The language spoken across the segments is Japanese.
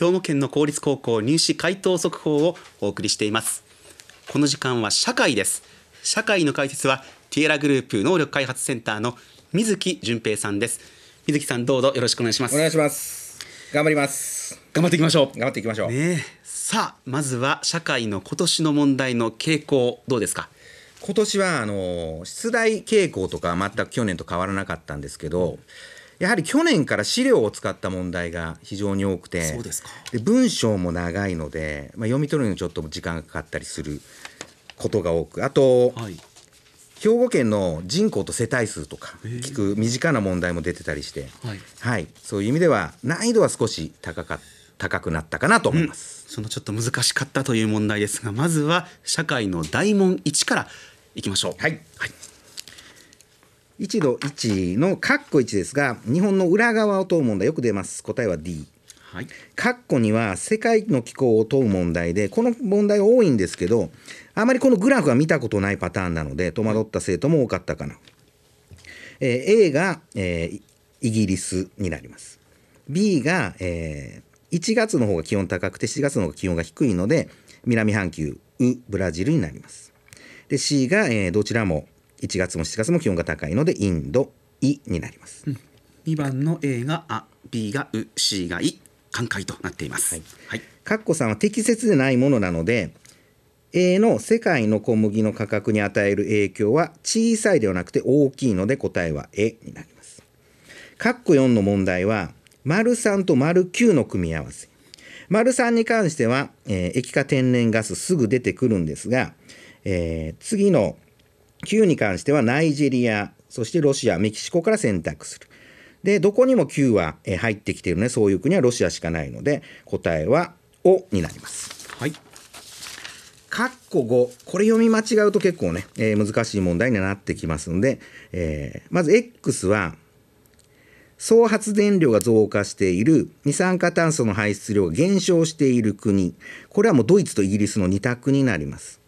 兵庫県の公立高校入試回答速報をお送りしていますこの時間は社会です社会の解説はティエラグループ能力開発センターの水木純平さんです水木さんどうぞよろしくお願いしますお願いします頑張ります頑張っていきましょう頑張っていきましょう、ね、さあまずは社会の今年の問題の傾向どうですか今年はあの出題傾向とか全く去年と変わらなかったんですけど、うんやはり去年から資料を使った問題が非常に多くてで文章も長いので、まあ、読み取るのにちょっと時間がかかったりすることが多くあと、はい、兵庫県の人口と世帯数とか聞く身近な問題も出てたりして、はい、はい、そういう意味では難易度は少し高か高くなったかなと思います、うん、そのちょっと難しかったという問題ですがまずは社会の大問1からいきましょう。はい、はい1度一のカッコ1ですが日本の裏側を問う問題よく出ます答えは D はい、括弧には世界の気候を問う問題でこの問題多いんですけどあまりこのグラフは見たことないパターンなので戸惑った生徒も多かったかな、えー、A が、えー、イギリスになります B が、えー、1月の方が気温高くて7月の方が気温が低いので南半球ブラジルになりますで C が、えー、どちらも1月も7月も気温が高いのでインドイになります、うん、2番の A があ B がう C がイ、寛解となっています、はいはい、かっこさんは適切でないものなので A の世界の小麦の価格に与える影響は小さいではなくて大きいので答えは A になりますかっこ4の問題は丸3と丸9の組み合わせ丸3に関しては、えー、液化天然ガスすぐ出てくるんですが、えー、次の「9に関してはナイジェリア、そしてロシア、メキシコから選択する。で、どこにも9は入ってきているね、そういう国はロシアしかないので、答えはおになります。はい。カッコ5。これ読み間違うと結構ね、えー、難しい問題になってきますので、えー、まず X は、総発電量が増加している、二酸化炭素の排出量が減少している国。これはもうドイツとイギリスの2択になります。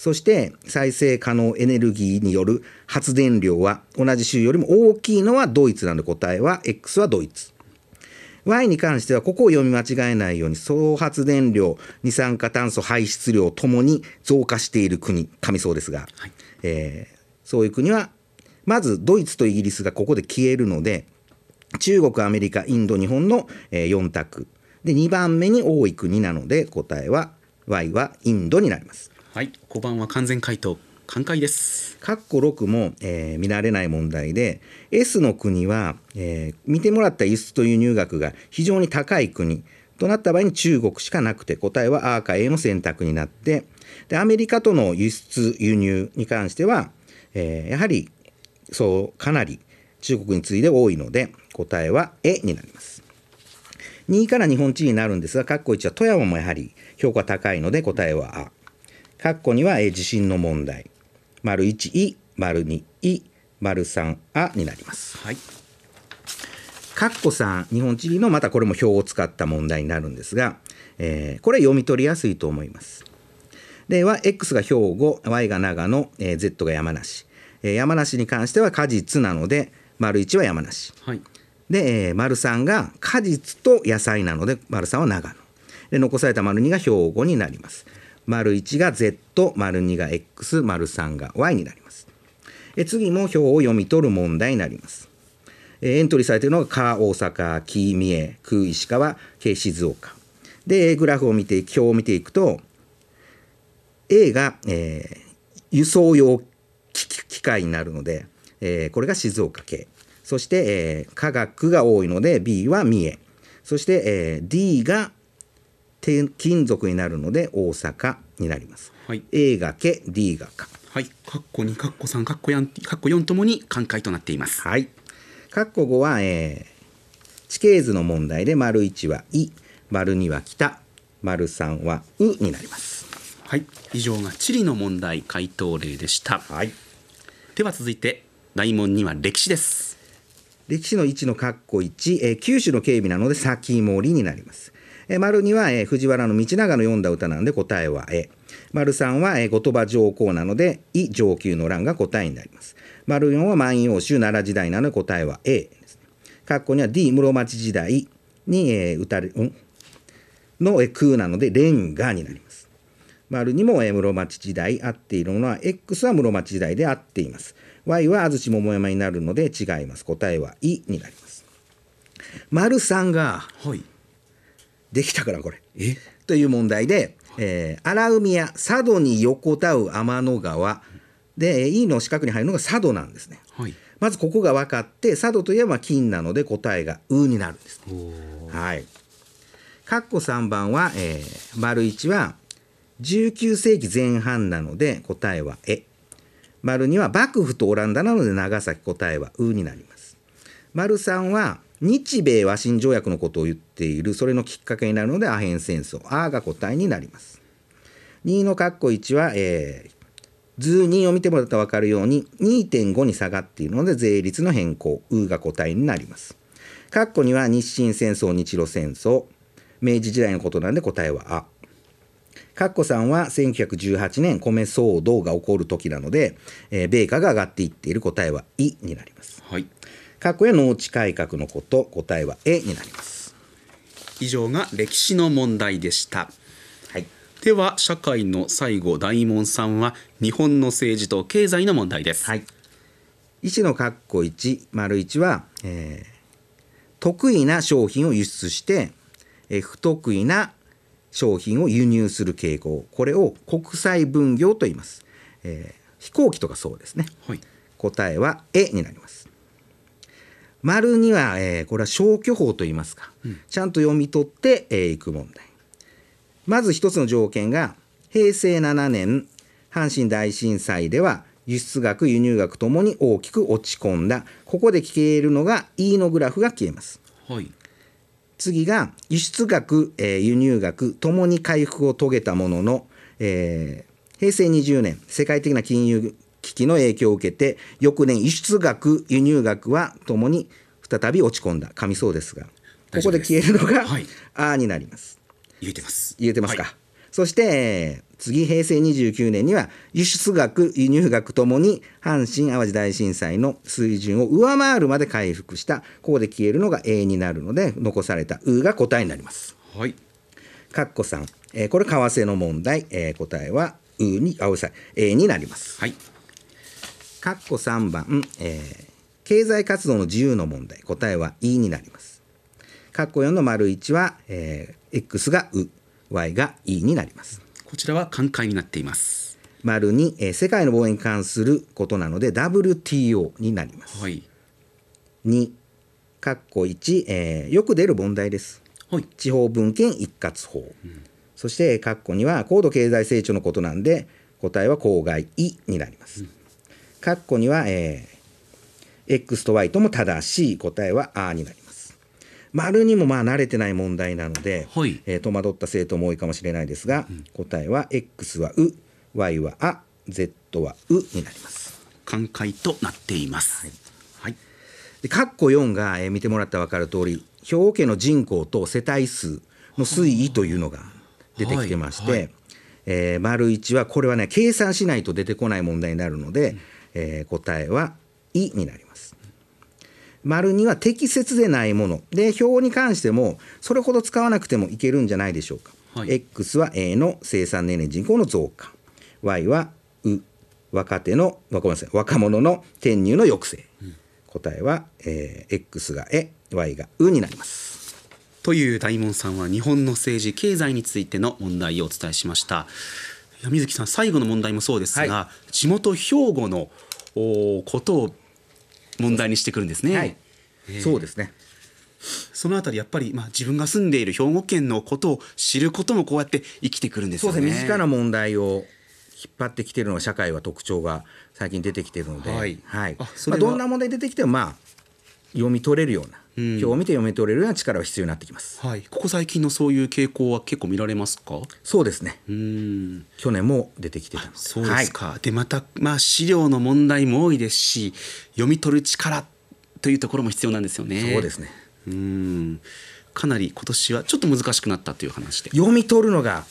そして再生可能エネルギーによる発電量は同じ州よりも大きいのはドイツなので答えは X はドイツ。Y に関してはここを読み間違えないように総発電量二酸化炭素排出量ともに増加している国かみそうですが、はい、えー、そういう国はまずドイツとイギリスがここで消えるので中国アメリカインド日本の、えー、4択で2番目に多い国なので答えは Y はインドになります。はい5番は完全回答寛解です括弧6も、えー、見られない問題で S の国は、えー、見てもらった輸出と輸入額が非常に高い国となった場合に中国しかなくて答えは A か A の選択になってでアメリカとの輸出輸入に関しては、えー、やはりそうかなり中国に次いで多いので答えは A になります。2位から日本地位になるんですが、括弧1は富山もやはり評価高いので答えは A。括弧には、え地震の問題丸一い丸二い丸三あになります。はい括弧三日本地理のまたこれも表を使った問題になるんですが、えー、これ読み取りやすいと思います。では X が兵庫 Y が長野、えー、Z が山梨、えー、山梨に関しては果実なので丸一は山梨、はい、で、えー、丸三が果実と野菜なので丸三は長野で残された丸二が兵庫になります丸1が Z、丸2が X、丸3が Y になります。え次も表を読み取る問題になります。えエントリーされているのが、か大阪、き三重、く石川、け静岡。で、グラフを見て、表を見ていくと、A が、えー、輸送用機械になるので、えー、これが静岡系。そして、えー、科学が多いので B は三重。そして、えー、D が金属になるので大阪になります、はい、A がけ D がかはいかっこ2かっこ3かっこ4かっこ4ともに寛解となっていますはいかっこ5は、えー、地形図の問題で丸1は「い」丸2は「北」丸3は「う」になりますはい以上が地理の問題回答例でした、はい、では続いて大門には歴史です歴史の1の括弧1、えー、九州の警備なので先森になりますえ丸2は、え藤原の道長の読んだ歌なので答えは「え」丸3は、え後鳥羽上皇なので「い上級の欄」が答えになります丸4は万葉集奈良時代なので答えは「A」ですね括弧には D 室町時代に、えー、歌れ、うん、の、え空なので「レンガ」になります丸2も、え室町時代合っているものは X は室町時代で合っています Y は安土桃山になるので違います答えは「い」になります丸3が、はいできたからこれ。えという問題で、えー、荒海や佐渡に横たう天の川で E の四角に入るのが佐渡なんですね。はい、まずここが分かって佐渡といえば金なので答えが「う」になるんです、ね。はい。括弧3番は、えー、丸1は19世紀前半なので答えは「え」。丸2は幕府とオランダなので長崎答えは「う」になります。丸3は「日米和親条約のことを言っている、それのきっかけになるのでアヘン戦争、ーが答えになります。2の括弧1は、えー、図2を見てもらったら分かるように2.5に下がっているので税率の変更、ウが答えになります。括弧には日清戦争、日露戦争、明治時代のことなんで答えはア括弧3は1918年米騒動が起こる時なので、えー、米価が上がっていっている答えはイになります。はい過去や農地改革のこと答えは A になります以上が歴史の問題でした、はい、では社会の最後大門さんは日本の政治と経済の問題です、はい、一の括弧一丸一は、えー、得意な商品を輸出して、えー、不得意な商品を輸入する傾向これを国際分業と言います、えー、飛行機とかそうですね、はい、答えは A になります丸には、えこれは消去法といいますか、ちゃんと読み取ってい、えー、く問題まず一つの条件が平成7年阪神大震災では輸出額輸入額ともに大きく落ち込んだここで消えるのが E のグラフが消えます、はい、次が輸出額、えー、輸入額ともに回復を遂げたものの、えー、平成20年世界的な金融危機の影響を受けて翌年輸出額輸入額はともに再び落ち込んだ紙そうですがここで消えるのが「はい、あ」になります。言えてます。言えてますか。はい、そして次平成29年には輸出額輸入額ともに阪神・淡路大震災の水準を上回るまで回復したここで消えるのが A になるので残された「う」が答えになります。はい。かっこさん、えー、これ為替の問題、えー、答えは「う」にあおさい A になります。はい。かっこ3番、えー、経済活動の自由の問題、答えは E になります。かっこ4の丸一は、えー、X がう、Y が E になります。こちらは寛解になっています。丸二、えー、世界の防衛に関することなので WTO になります。はい、2、かっこ1、えよく出る問題です。はい、地方分権一括法。うん、そして、かっこ2は高度経済成長のことなんで、答えは公害 E になります。うん括弧には、えー、x と y とも正しい答えは r になります。丸にもまあ慣れてない問題なので、はい、えー、戸惑った生徒も多いかもしれないですが、うん、答えは X はう Y はあ Z はうになります寛解となっています、はいはい、で括弧四が、えー、見てもらったら分かる通り兵庫県の人口と世帯数の推移というのが出てきてまして、はいはい、えー、丸1はこれはね計算しないと出てこない問題になるので、うえー、答えは「い」になります。丸2は適切でないもので表に関してもそれほど使わなくてもいけるんじゃないでしょうか。はい、X は A の生産年齢人口の増加 Y は「う」若手のごめんなさい若者の転入の抑制、うん、答えは、えー、X が「え」Y が「う」になります。という大門さんは日本の政治経済についての問題をお伝えしました。水木さん最後の問題もそうですが、はい、地元兵庫のことを問題にしてくるんですね。はい、そうですねそのあたりやっぱり、まあ、自分が住んでいる兵庫県のことを知ることもこうやって生きてくるんですよね。ね身近な問題を引っ張ってきてるのが社会は特徴が最近出てきてるので、はい、はい、あ、どんな問題出てきてもまあ読み取れるような表を見て読み取れるような力は必要になってきます、うん、はい、ここ最近のそういう傾向は結構見られますかそうですねうん去年も出てきてたそうですか、はい、でまた、まあ、資料の問題も多いですし読み取る力というところも必要なんですよねそうですねうんかなり今年はちょっと難しくなったという話で読み取るのが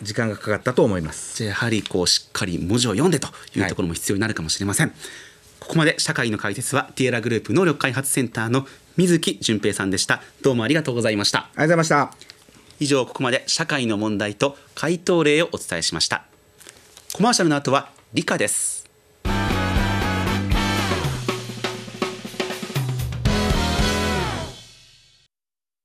時間がかかったと思いますじゃやはりこうしっかり文字を読んでというところも必要になるかもしれません、はい、ここまで社会の解説はティエラグループ能力開発センターの水木純平さんでしたどうもありがとうございましたありがとうございました以上ここまで社会の問題と回答例をお伝えしましたコマーシャルの後は理科です